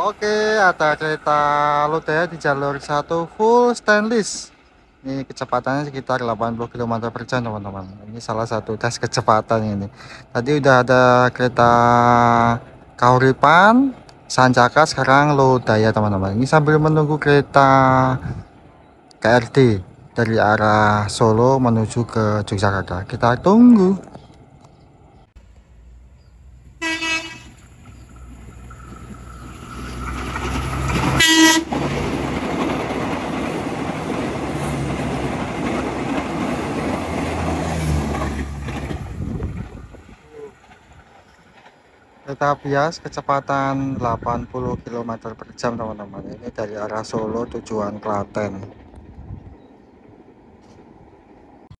Oke, ada kereta lodaya di jalur 1 full stainless. Ini kecepatannya sekitar 80 km per jam, teman-teman. Ini salah satu tes kecepatan ini. Tadi udah ada kereta Kauripan, Sancaka, sekarang lodaya, teman-teman. Ini sambil menunggu kereta KRD dari arah Solo menuju ke Yogyakarta. Kita tunggu. kereta bias kecepatan 80 km per jam teman-teman ini dari arah Solo tujuan Klaten